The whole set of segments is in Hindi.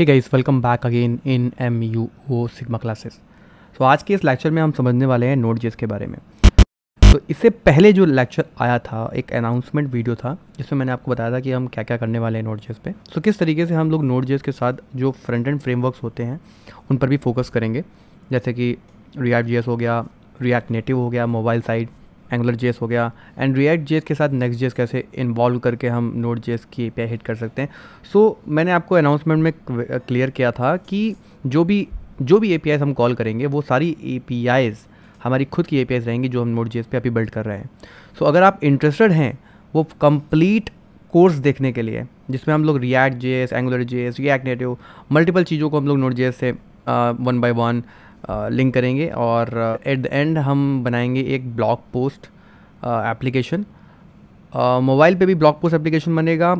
Hey guys welcome back again in M U O sigma classes so आज के इस लेक्चर में हम समझने वाले हैं नोट जेस के बारे में तो इससे पहले जो लेक्चर आया था एक अनाउंसमेंट वीडियो था जिसमें मैंने आपको बताया था कि हम क्या क्या करने वाले हैं नोट जेस पे सो so, किस तरीके से हम लोग नोट जेस के साथ जो फ्रंट एंड फ्रेमवर्कस होते हैं उन पर भी फोकस करेंगे जैसे कि रियाट जी हो गया रियाट नेटिव हो गया मोबाइल साइट एंगुलर जेस हो गया एंड रिएक्ट जेस के साथ नेक्स्ट जेस कैसे इन्वॉल्व करके हम नोट जेस की ए हिट कर सकते हैं सो so, मैंने आपको अनाउंसमेंट में क्लियर किया था कि जो भी जो भी ए हम कॉल करेंगे वो सारी ए हमारी खुद की ए रहेंगी जो हम नोट जेस पे अभी बिल्ड कर रहे हैं सो so, अगर आप इंटरेस्टेड हैं वो कंप्लीट कोर्स देखने के लिए जिसमें हम लोग React J S Angular JS React Native multiple चीज़ों को हम लोग नोट जेस से वन बाई वन लिंक करेंगे और एट द एंड हम बनाएंगे एक ब्लॉग पोस्ट एप्लीकेशन मोबाइल पे भी ब्लॉग पोस्ट एप्लीकेशन बनेगा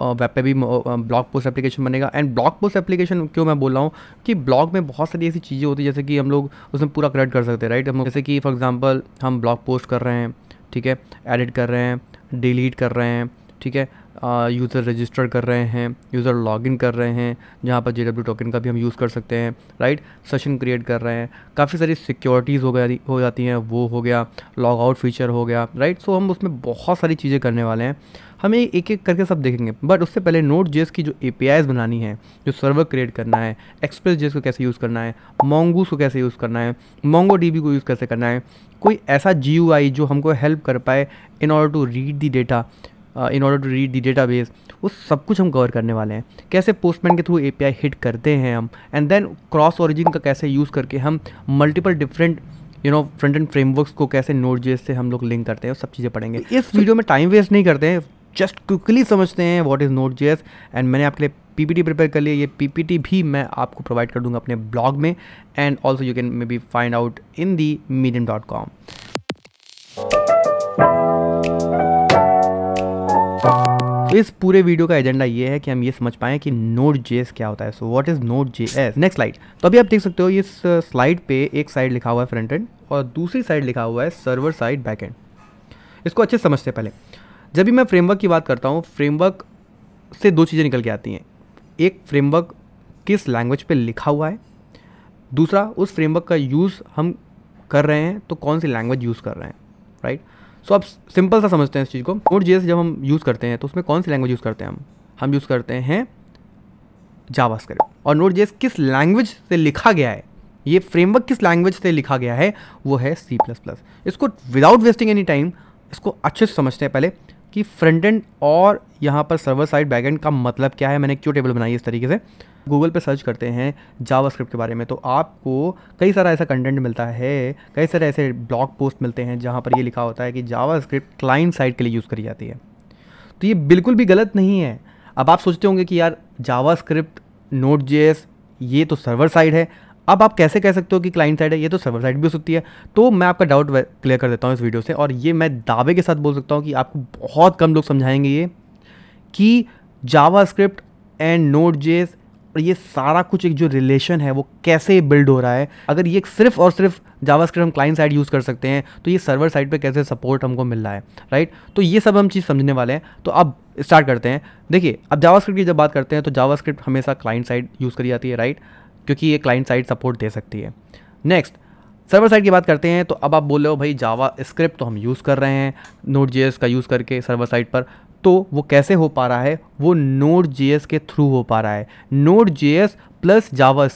वेब पे भी ब्लॉग पोस्ट एप्लीकेशन बनेगा एंड ब्लॉग पोस्ट एप्लीकेशन क्यों मैं बोल रहा हूँ कि ब्लॉग में बहुत सारी ऐसी चीज़ें होती है जैसे कि हम लोग उसमें पूरा क्रेडिट कर सकते हैं राइट हम जैसे कि फॉर एग्जांपल हम ब्लॉग पोस्ट कर रहे हैं ठीक है एडिट कर रहे हैं डिलीट कर रहे हैं ठीक है यूज़र रजिस्टर कर रहे हैं यूज़र लॉगिन कर रहे हैं जहाँ पर जे टोकन का भी हम यूज़ कर सकते हैं राइट सेशन क्रिएट कर रहे हैं काफ़ी सारी सिक्योरिटीज़ हो गया हो जाती हैं वो हो गया लॉग आउट फीचर हो गया राइट सो हम उसमें बहुत सारी चीज़ें करने वाले हैं हमें एक एक करके सब देखेंगे बट उससे पहले नोट जेस की जो ए बनानी है जो सर्वर क्रिएट करना है एक्सप्रेस जेस को कैसे यूज़ करना है मोंगूस को कैसे यूज़ करना है मोंगो डी को यूज़ कैसे करना है कोई ऐसा जी जो हमको हेल्प कर पाए in order to read the data in order to read the database वो सब कुछ हम कवर करने वाले हैं कैसे पोस्टमैन के थ्रू आई हिट करते हैं हम एंड देन क्रॉस ओरिजिन का कैसे यूज़ करके हम multiple different you know front end frameworks को कैसे नोट जेस से हम लोग लिंक करते हैं सब चीज़ें पढ़ेंगे तो इस वीडियो में टाइम वेस्ट नहीं करते हैं जस्ट क्विकली समझते हैं what is Node JS and मैंने आपके लिए टी प्रिपेयर कर लिया ये पी पी टी भी मैं आपको प्रोवाइड कर दूंगा अपने ब्लॉग में and also you can maybe find out in the medium dot com तो इस पूरे वीडियो का एजेंडा ये है कि हम ये समझ पाए कि नोट जेएस क्या होता है so what is Node JS next slide तो अभी आप देख सकते हो इस स्लाइड uh, पे एक साइड लिखा हुआ है फ्रंट एंड और दूसरी साइड लिखा हुआ है सर्वर साइड बैक एंड इसको अच्छे समझते पहले जब भी मैं फ्रेमवर्क की बात करता हूँ फ्रेमवर्क से दो चीज़ें निकल के आती हैं एक फ्रेमवर्क किस लैंग्वेज पे लिखा हुआ है दूसरा उस फ्रेमवर्क का यूज़ हम कर रहे हैं तो कौन सी लैंग्वेज यूज़ कर रहे हैं राइट right? सो आप सिंपल सा समझते हैं इस चीज़ को नोट जी जब हम यूज़ करते हैं तो उसमें कौन सी लैंग्वेज यूज़ करते हैं हम हम यूज़ करते हैं जावा और नोट जी किस लैंग्वेज से लिखा गया है ये फ्रेमवर्क किस लैंग्वेज से लिखा गया है वो है सी प्लस प्लस इसको विदाउट वेस्टिंग एनी टाइम इसको अच्छे से समझते हैं पहले कि फ्रंट एंड और यहाँ पर सर्वर साइड बैक एंड का मतलब क्या है मैंने क्यों टेबल बनाई है इस तरीके से गूगल पे सर्च करते हैं जावास्क्रिप्ट के बारे में तो आपको कई सारा ऐसा कंटेंट मिलता है कई सारे ऐसे ब्लॉग पोस्ट मिलते हैं जहाँ पर ये लिखा होता है कि जावास्क्रिप्ट क्लाइंट साइड के लिए यूज़ करी जाती है तो ये बिल्कुल भी गलत नहीं है अब आप सोचते होंगे कि यार जावास्क्रिप्ट नोट जेस ये तो सर्वर साइड है अब आप कैसे कह सकते हो कि क्लाइंट साइड है ये तो सर्वर साइड भी हो सकती है तो मैं आपका डाउट क्लियर कर देता हूँ इस वीडियो से और ये मैं दावे के साथ बोल सकता हूँ कि आपको बहुत कम लोग समझाएंगे ये कि जावा स्क्रिप्ट एंड नोट जेस और ये सारा कुछ एक जो रिलेशन है वो कैसे बिल्ड हो रहा है अगर ये सिर्फ और सिर्फ जावास्क्रिप्ट हम क्लाइंट साइड यूज़ कर सकते हैं तो ये सर्वर साइड पे कैसे सपोर्ट हमको मिल रहा है राइट तो ये सब हम चीज़ समझने वाले हैं तो अब स्टार्ट करते हैं देखिए अब जावास्क्रिप्ट की जब बात करते हैं तो जावास्क्रिप्ट हमेशा क्लाइंट साइड यूज़ करी जाती है राइट क्योंकि ये क्लाइंट साइड सपोर्ट दे सकती है नेक्स्ट सर्वर साइड की बात करते हैं तो अब आप बोल रहे हो भाई जावा स्क्रिप्ट तो हम यूज़ कर रहे हैं नोट जे का यूज़ करके सर्वर साइड पर तो वो कैसे हो पा रहा है वो नोड जे के थ्रू हो पा रहा है नोड जे प्लस जावा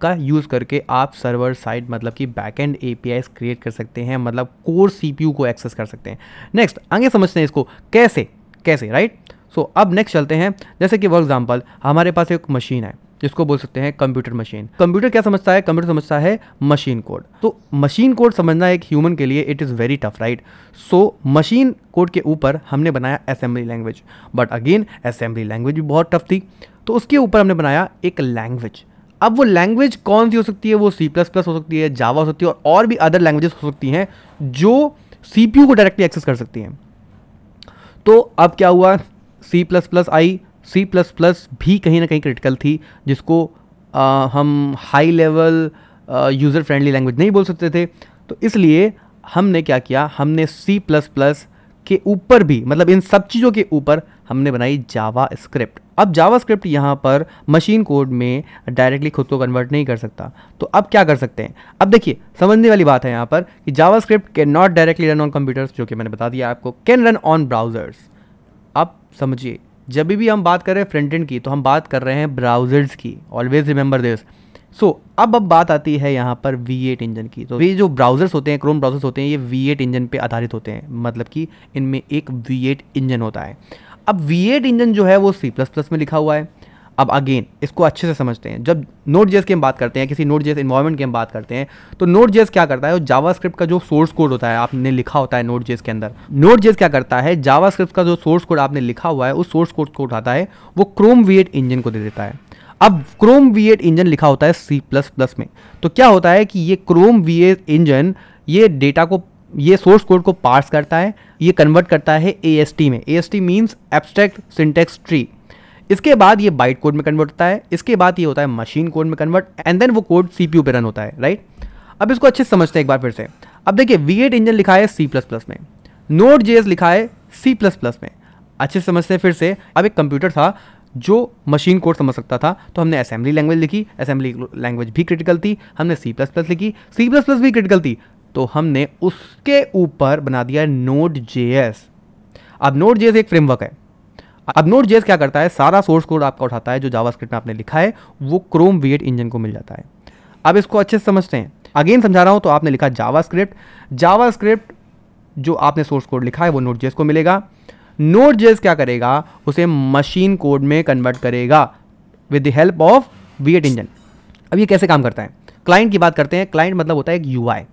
का यूज़ करके आप सर्वर साइड मतलब कि बैक एंड ए क्रिएट कर सकते हैं मतलब कोर सी को एक्सेस कर सकते हैं नेक्स्ट आगे समझते हैं इसको कैसे कैसे राइट सो so, अब नेक्स्ट चलते हैं जैसे कि फॉर एग्जाम्पल हमारे पास एक मशीन है जिसको बोल सकते हैं कंप्यूटर मशीन कंप्यूटर क्या समझता है कंप्यूटर समझता है मशीन कोड तो मशीन कोड समझना एक ह्यूमन के लिए it is very tough right so machine code के ऊपर हमने बनाया assembly language but again assembly language भी बहुत टफ थी तो उसके ऊपर हमने बनाया एक लैंग्वेज अब वो लैंग्वेज कौन सी हो सकती है वो सी प्लस प्लस हो सकती है जावा हो सकती है और, और भी अदर लैंग्वेजेस हो सकती हैं जो सी को डायरेक्टली एक्सेस कर सकती हैं तो अब क्या हुआ सी प्लस प्लस आई सी प्लस प्लस भी कहीं ना कहीं क्रिटिकल थी जिसको आ, हम high level user friendly language नहीं बोल सकते थे तो इसलिए हमने क्या किया हमने सी प्लस प्लस के ऊपर भी मतलब इन सब चीज़ों के ऊपर हमने बनाई जावा स्क्रिप्ट अब जावा स्क्रिप्ट यहाँ पर मशीन कोड में डायरेक्टली खुद को कन्वर्ट नहीं कर सकता तो अब क्या कर सकते हैं अब देखिए समझने वाली बात है यहाँ पर कि JavaScript can not directly run on computers जो कि मैंने बता दिया आपको कैन रन ऑन ब्राउजर्स आप समझिए जब भी हम बात कर रहे हैं फ्रंट एंड की तो हम बात कर रहे हैं ब्राउजर्स की ऑलवेज रिमेंबर दिस सो अब अब बात आती है यहाँ पर V8 इंजन की तो ये जो ब्राउजर्स होते हैं क्रोम ब्राउजर्स होते हैं ये V8 इंजन पे आधारित होते हैं मतलब कि इनमें एक V8 इंजन होता है अब V8 इंजन जो है वो C++ में लिखा हुआ है अब अगेन इसको अच्छे से समझते हैं जब नोट जेस की हम बात करते हैं किसी नोट जेस इन्वायरमेंट की हम बात करते हैं तो नोट जेस क्या करता है वो जावा स्क्रिप्ट का जो सोर्स कोड होता है आपने लिखा होता है नोट जेस के अंदर नोट जेस क्या करता है जावा स्क्रिप्ट का जो सोर्स कोड आपने लिखा हुआ है उस सोर्स कोड को उठाता है वो क्रोम वी इंजन को दे देता है अब क्रोम वी इंजन लिखा होता है सी प्लस प्लस में तो क्या होता है कि ये क्रोम वी इंजन ये डेटा को ये सोर्स कोड को पार्स करता है ये कन्वर्ट करता है ए एस टी में A S T means abstract syntax tree इसके बाद ये बाइट कोड में कन्वर्ट होता है इसके बाद ये होता है मशीन कोड में कन्वर्ट एंड देन वो कोड सीपीयू पे रन होता है राइट अब इसको अच्छे से समझते हैं एक बार फिर से अब देखिए वी एट इंजन लिखा है सी प्लस प्लस में नोट जे लिखा है सी प्लस प्लस में अच्छे से समझते हैं फिर से अब एक कंप्यूटर था जो मशीन कोड समझ सकता था तो हमने असेंबली लैंग्वेज लिखी असेंबली लैंग्वेज भी क्रिटिकल थी हमने सी प्लस प्लस लिखी सी प्लस प्लस भी क्रिटिकल थी तो हमने उसके ऊपर बना दिया नोट जे अब नोट जे एक फ्रेमवर्क है अब नोट जेस क्या करता है सारा सोर्स कोड आपका उठाता है जो जावास्क्रिप्ट में आपने लिखा है वो क्रोम वी इंजन को मिल जाता है अब इसको अच्छे से समझते हैं अगेन समझा रहा हूँ तो आपने लिखा जावास्क्रिप्ट जावास्क्रिप्ट जो आपने सोर्स कोड लिखा है वो नोट जेस को मिलेगा नोट जेस क्या करेगा उसे मशीन कोड में कन्वर्ट करेगा with the help of V engine अब ये कैसे काम करता है क्लाइंट की बात करते हैं क्लाइंट मतलब होता है एक यूआई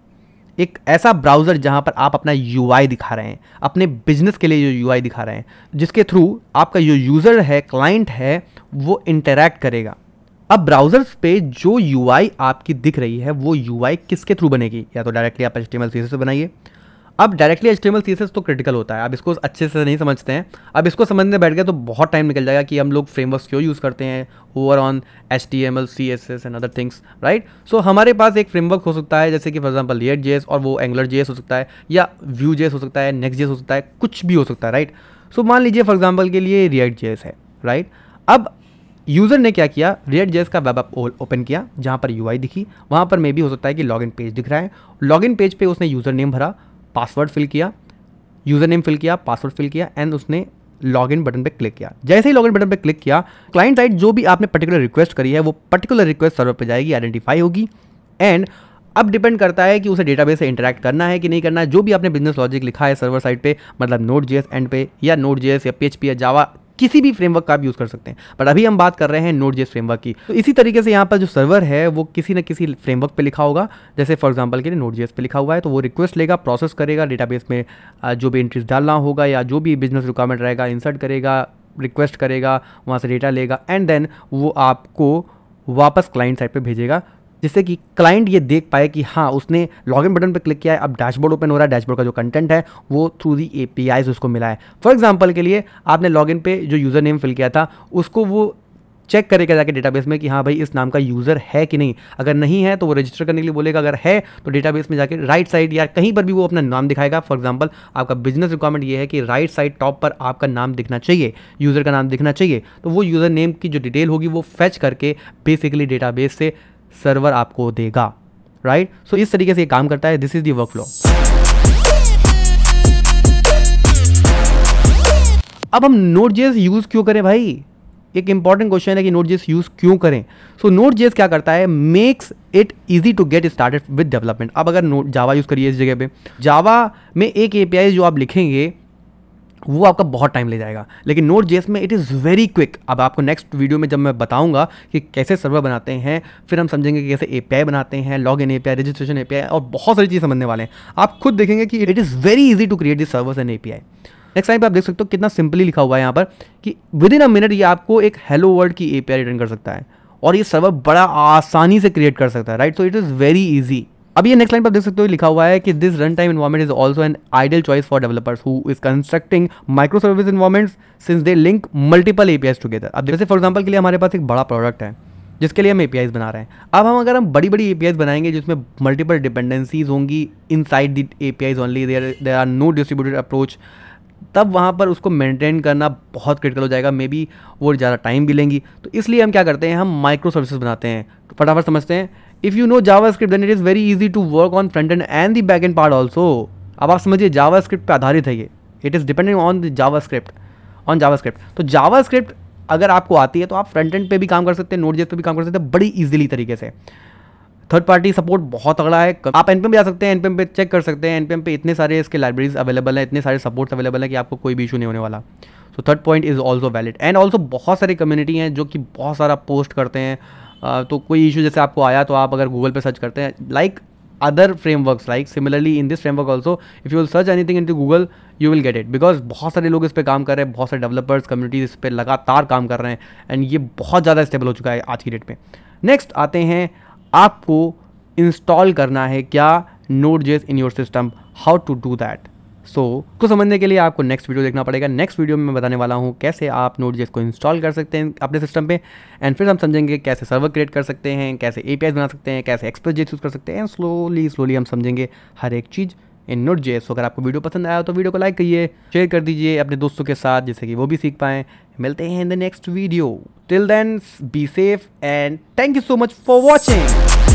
एक ऐसा ब्राउज़र जहाँ पर आप अपना यू दिखा रहे हैं अपने बिजनेस के लिए जो यू दिखा रहे हैं जिसके थ्रू आपका जो यूज़र है क्लाइंट है वो इंटरेक्ट करेगा अब ब्राउजर्स पे जो यू आपकी दिख रही है वो यू किसके थ्रू बनेगी या तो डायरेक्टली आप एच टी बनाइए अब डायरेक्टली एच टी तो क्रिटिकल होता है अब इसको अच्छे से नहीं समझते हैं अब इसको समझने बैठ गए तो बहुत टाइम निकल जाएगा कि हम लोग फ्रेमवर्क क्यों यूज़ करते हैं over on H T M L C S S and other things right so हमारे पास एक फ्रेमवर्क हो सकता है जैसे कि फॉर एग्जाम्पल रिएट जेस और वो एंगलर जे हो सकता है या व्यू जे हो सकता है नेक्स्ट जेस हो सकता है कुछ भी हो सकता है राइट सो मान लीजिए फॉर एग्जाम्पल के लिए रियड जे है राइट अब यूज़र ने क्या किया रिएट जेस का वेब ऐप ओपन किया जहाँ पर यू दिखी वहाँ पर मे भी हो सकता है कि लॉग पेज दिख रहा है लॉग पेज पे उसने यूज़र नेम भरा पासवर्ड फिल किया यूज़र नेम फिल किया पासवर्ड फिल किया एंड उसने लॉग इन बटन पर क्लिक किया जैसे ही लॉग इन बटन पर क्लिक किया क्लाइंट साइड जो भी आपने पर्टिकुलर रिक्वेस्ट करी है वो पर्टिकुलर रिक्वेस्ट सर्वर पर जाएगी आइडेंटिफाई होगी एंड अब डिपेंड करता है कि उसे डेटाबेस से इंटरेक्ट करना है कि नहीं करना है जो भी आपने बिजनेस लॉजिक लिखा है सर्वर साइड पे मतलब नोट जी एंड पे या नोट जी या पी या जावा किसी भी फ्रेमवर्क का आप यूज़ कर सकते हैं बट अभी हम बात कर रहे हैं नोट जेस फ्रेमवर्क की तो इसी तरीके से यहाँ पर जो सर्वर है वो किसी न किसी फ्रेमवर्क पे लिखा होगा जैसे फॉर एग्जांपल के लिए नोट जेस पे लिखा हुआ है तो वो रिक्वेस्ट लेगा प्रोसेस करेगा डेटाबेस में जो भी एंट्रीज डालना होगा या जो भी बिजनेस रिक्वायरमेंट रहेगा इंसर्ट करेगा रिक्वेस्ट करेगा वहाँ से डेटा लेगा एंड देन वो आपको वापस क्लाइंट साइड पर भेजेगा जिससे कि क्लाइंट ये देख पाए कि हाँ उसने लॉगिन बटन पर क्लिक किया है अब डैशबोर्ड ओपन हो रहा है डैशबोर्ड का जो कंटेंट है वो थ्रू दी ए उसको मिला है फॉर एग्जाम्पल के लिए आपने लॉगिन पे जो यूज़र नेम फिल किया था उसको वो चेक करेगा जाके डेटाबेस में कि हाँ भाई इस नाम का यूज़र है कि नहीं अगर नहीं है तो वो रजिस्टर करने के लिए बोलेगा अगर है तो डेटाबेस में जाके राइट साइड या कहीं पर भी वो अपना नाम दिखाएगा फॉर एग्जांपल आपका बिजनेस रिक्वायरमेंट ये है कि राइट साइड टॉप पर आपका नाम दिखना चाहिए यूज़र का नाम दिखना चाहिए तो वो यूज़र नेम की जो डिटेल होगी वो फैच करके बेसिकली डेटाबेस से सर्वर आपको देगा राइट right? सो so, इस तरीके से ये काम करता है this is the workflow अब हम नोट जेस यूज़ क्यों करें भाई एक इंपॉर्टेंट क्वेश्चन है कि नोट जेस यूज़ क्यों करें सो नोट जेस क्या करता है makes it easy to get started with development अब अगर नोट जावा यूज़ करिए इस जगह पे जावा में एक एपीआई जो आप लिखेंगे वो आपका बहुत टाइम ले जाएगा लेकिन नोट जेस में इट इज़ वेरी क्विक अब आपको नेक्स्ट वीडियो में जब मैं बताऊंगा कि कैसे सर्वर बनाते हैं फिर हम समझेंगे कि कैसे एपीआई बनाते हैं log in a registration API और बहुत सारी चीज़ें समझने वाले हैं आप खुद देखेंगे कि it is very easy to create this servers an a next time आप देख सकते हो कितना सिंपली लिखा हुआ है यहाँ पर कि विद इन अ मिनट ये आपको एक हेलो वर्ल्ड की ए रिटर्न कर सकता है और ये सर्वर बड़ा आसानी से क्रिएट कर सकता है right so it is very easy अब ये नेक्स्ट लाइन पर देख सकते हो लिखा हुआ है कि this run time environment is also an ideal choice for developers who is constructing micro service environments since they link multiple APIs together अब जैसे फॉर एग्जाम्पल के लिए हमारे पास एक बड़ा प्रोडक्ट है जिसके लिए हम ए बना रहे हैं अब हम अगर हम बड़ी बड़ी ए बनाएंगे जिसमें मल्टीपल डिपेंडेंसीज होंगी inside the a only there there are no distributed approach तब वहाँ पर उसको मेंटेन करना बहुत क्रिटिकल हो जाएगा मे बी वो ज़्यादा टाइम भी लेंगी तो इसलिए हम क्या करते हैं हम माइक्रो सर्विसेज बनाते हैं तो फटाफट समझते हैं if you know JavaScript then it is very easy to work on front end and the back end part also अब आप समझिए जावा स्क्रिप्ट पर आधारित है ये it is depending on the JavaScript on JavaScript तो जावा स्क्रिप्ट अगर आपको आती है तो आप फ्रंट एंड पे भी काम कर सकते हैं नोट जेस पे भी काम कर सकते हैं बड़ी इजीली तरीके से थर्ड पार्टी सपोर्ट बहुत तगड़ा है आप एनपीएम भी जा सकते हैं एनपीएम पे चेक कर सकते हैं एनपीएम पे इतने सारे इसके लाइब्रेरीज अवेलेबल हैं इतने सारे सपोर्ट्स अवेलेबल हैं कि आपको कोई भी इशू नहीं होने वाला so third point is also valid and also बहुत सारी कम्युनिटी हैं जो कि बहुत सारा पोस्ट करते हैं तो कोई इशू जैसे आपको आया तो आप अगर गूगल पर सर्च करते हैं like other frameworks like similarly in this framework also if you will search thing into Google you will get it because बहुत सारे लोग इस पर काम कर रहे हैं बहुत सारे डेवलपर्स कम्युनिटीज इस पर लगातार काम कर रहे हैं एंड ये बहुत ज़्यादा स्टेबल हो चुका है आज की डेट में नेक्स्ट आते हैं आपको इंस्टॉल करना है क्या Node JS in your system how to do that so को समझने के लिए आपको नेक्स्ट वीडियो देखना पड़ेगा नेक्स्ट वीडियो में मैं बताने वाला हूँ कैसे आप नोट जेस को इंस्टॉल कर सकते हैं अपने सिस्टम पे एंड फिर हम समझेंगे कैसे सर्वर क्रिएट कर सकते हैं कैसे ए बना सकते हैं कैसे एक्सप्रेस जेस यूज़ कर सकते हैं स्लोली स्लोली हम समझेंगे हर एक चीज़ इन नोट जे अगर आपको वीडियो पसंद आया तो वीडियो को लाइक करिए शेयर कर दीजिए अपने दोस्तों के साथ जिससे कि वो भी सीख पाएँ मिलते हैं in the next video till then be safe and thank you so much for watching